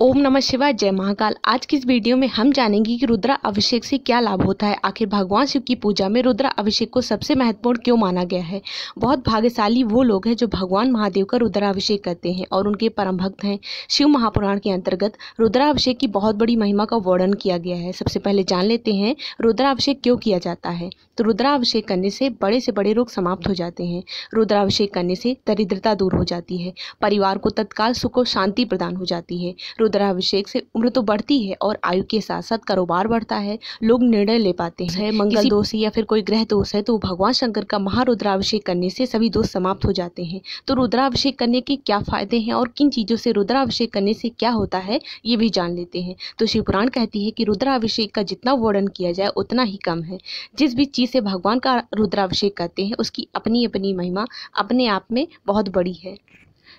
ओम नमः शिवाय जय महाकाल आज की इस वीडियो में हम जानेंगे कि रुद्रा अभिषेक से क्या लाभ होता है आखिर भगवान शिव की पूजा में रुद्रा अभिषेक को सबसे महत्वपूर्ण क्यों माना गया है बहुत भाग्यशाली वो लोग हैं जो भगवान महादेव का रुद्राभिषेक करते हैं और उनके परम भक्त हैं शिव महापुराण के अंतर्गत रुद्राभिषेक की बहुत बड़ी महिमा का वर्णन किया गया है सबसे पहले जान लेते हैं रुद्राभिषेक क्यों किया जाता है तो रुद्राभिषेक करने से बड़े से बड़े रोग समाप्त हो जाते हैं रुद्राभिषेक करने से दरिद्रता दूर हो जाती है परिवार को तत्काल सुख और शांति प्रदान हो जाती है रुद्राभिषेक से उम्र तो बढ़ती है और आयु के साथ साथ कारोबार बढ़ता है लोग निर्णय ले पाते हैं मंगल दोष या फिर कोई ग्रह दोष है तो भगवान शंकर का महारुद्राभिषेक करने से सभी दोष समाप्त हो जाते हैं तो रुद्राभिषेक करने के क्या फायदे हैं और किन चीज़ों से रुद्राभिषेक करने से क्या होता है ये भी जान लेते हैं तो शिवपुराण कहती है कि रुद्राभिषेक का जितना वर्णन किया जाए उतना ही कम है जिस भी चीज़ से भगवान का रुद्राभिषेक करते हैं उसकी अपनी अपनी महिमा अपने आप में बहुत बड़ी है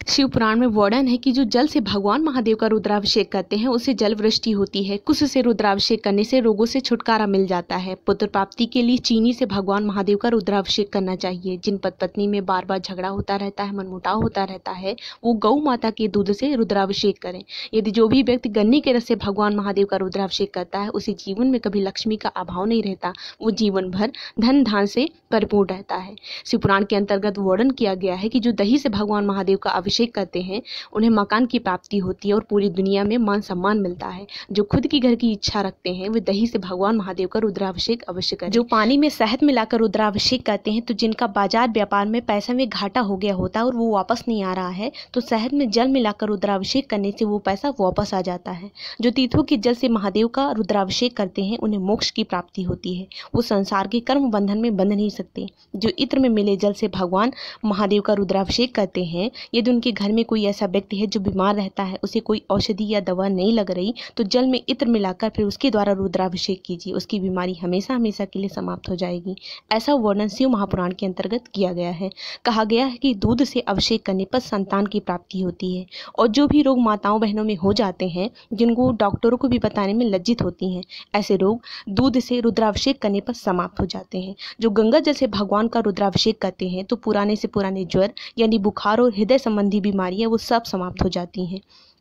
शिव पुराण में वर्णन है कि जो जल से भगवान महादेव का रुद्राभिषेक करते हैं उसे जल वृष्टि होती है कुछ से रुद्राभिषेक करने से रोगों से छुटकारा मिल जाता है पुत्र प्राप्ति के लिए चीनी से भगवान महादेव का रुद्राभिषेक करना चाहिए जिन पत पत्नी में बार बार झगड़ा होता रहता है मनमुटाव होता रहता है वो गौ माता के दूध से रुद्राभिषेक करें यदि जो भी व्यक्ति गन्ने के रस से भगवान महादेव का रुद्राभिषेक करता है उसे जीवन में कभी लक्ष्मी का अभाव नहीं रहता वो जीवन भर धन धान से परिपूर्ण रहता है शिवपुराण के अंतर्गत वर्णन किया गया है कि जो दही से भगवान महादेव का अभिषेक करते हैं उन्हें मकान की प्राप्ति होती है और पूरी दुनिया में मान सम्मान मिलता है जो खुद की घर की इच्छा रखते हैं वे दही से भगवान महादेव का रुद्राभिषेक अवश्य करें जो पानी में शहद मिलाकर रुद्राभिषेक करते हैं तो जिनका बाजार व्यापार में पैसा में घाटा हो गया होता है और वो वापस नहीं आ रहा है तो शहद में जल मिलाकर रुद्राभिषेक करने से वो पैसा वापस आ जाता है जो तीर्थों के जल से महादेव का रुद्राभिषेक करते हैं उन्हें मोक्ष की प्राप्ति होती है वो संसार के कर्म बंधन में बंध नहीं सकते जो इत्र में मिले जल से भगवान महादेव का रुद्राभिषेक करते हैं ये यदि उनके घर में कोई ऐसा व्यक्ति है जो बीमार रहता है उसे कोई औषधि या दवा नहीं लग रही तो जल में इत्र मिलाकर फिर उसके द्वारा रुद्राभिषेक कीजिए उसकी बीमारी हमेशा हमेशा के लिए समाप्त हो जाएगी ऐसा वर्णन शिव महापुराण के अंतर्गत किया गया है कहा गया है कि दूध से अभिषेक करने पर संतान की प्राप्ति होती है और जो भी रोग माताओं बहनों में हो जाते हैं जिनको डॉक्टरों को भी बताने में लज्जित होती हैं ऐसे रोग दूध से रुद्राभिषेक करने पर समाप्त हो जाते हैं जो गंगा जल से भगवान का रुद्राभिषेक करते हैं तो पुराने से पुराने ज्वर यानी बुखार और हृदय संबंधी बीमारी है वो सब समाप्त हो जाती हैं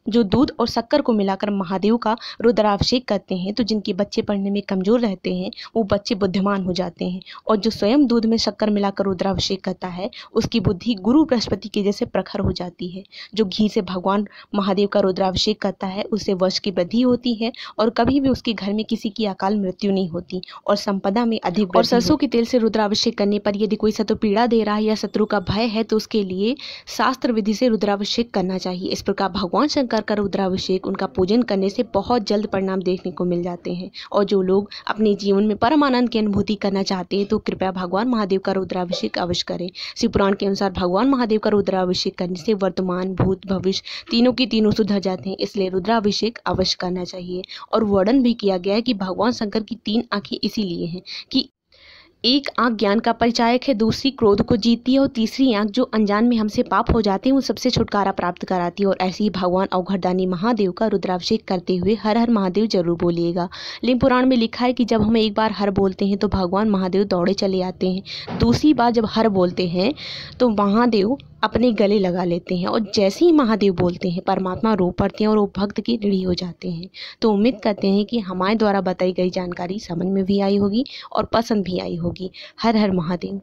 जो दूध और शक्कर को मिलाकर महादेव का रुद्राभिषेक करते हैं तो जिनके बच्चे पढ़ने में कमज़ोर रहते हैं वो बच्चे बुद्धिमान हो जाते हैं और जो स्वयं दूध में शक्कर मिलाकर रुद्राभिषेक करता है उसकी बुद्धि गुरु बृहस्पति के जैसे प्रखर हो जाती है जो घी से भगवान महादेव का रुद्राभिषेक करता है उससे वर्ष की वृद्धि होती है और कभी भी उसके घर में किसी की अकाल मृत्यु नहीं होती और संपदा में अधिक और सरसों के तेल से रुद्राभिषेक करने पर यदि कोई शत्रु पीड़ा दे रहा है या शत्रु का भय है तो उसके लिए शास्त्र विधि से रुद्राभिषेक करना चाहिए इस प्रकार भगवान शंकर कर कर रुद्राभिषेक उनका पूजन करने से बहुत जल्द परिणाम देखने को मिल जाते हैं और जो लोग अपने जीवन में परम आनंद की अनुभूति करना चाहते हैं तो कृपया भगवान महादेव का रुद्राभिषेक अवश्य करें शिवपुराण के अनुसार भगवान महादेव का रुद्राभिषेक करने से वर्तमान भूत भविष्य तीनों की तीनों सुधर जाते हैं इसलिए रुद्राभिषेक अवश्य करना चाहिए और वर्णन भी किया गया है कि भगवान शंकर की तीन आंखें इसीलिए हैं कि एक आंख ज्ञान का परिचायक है दूसरी क्रोध को जीतती है और तीसरी आंख जो अनजान में हमसे पाप हो जाते हैं उन सबसे छुटकारा प्राप्त कराती है और ऐसे ही भगवान अवघरदानी महादेव का रुद्राभिषेक करते हुए हर हर महादेव जरूर बोलिएगा लिम पुराण में लिखा है कि जब हम एक बार हर बोलते हैं तो भगवान महादेव दौड़े चले आते हैं दूसरी बार जब हर बोलते हैं तो महादेव अपने गले लगा लेते हैं और जैसे ही महादेव बोलते हैं परमात्मा रो पड़ते हैं और वो भक्त की रीढ़ी हो जाते हैं तो उम्मीद करते हैं कि हमारे द्वारा बताई गई जानकारी समझ में भी आई होगी और पसंद भी आई होगी हर हर महादेव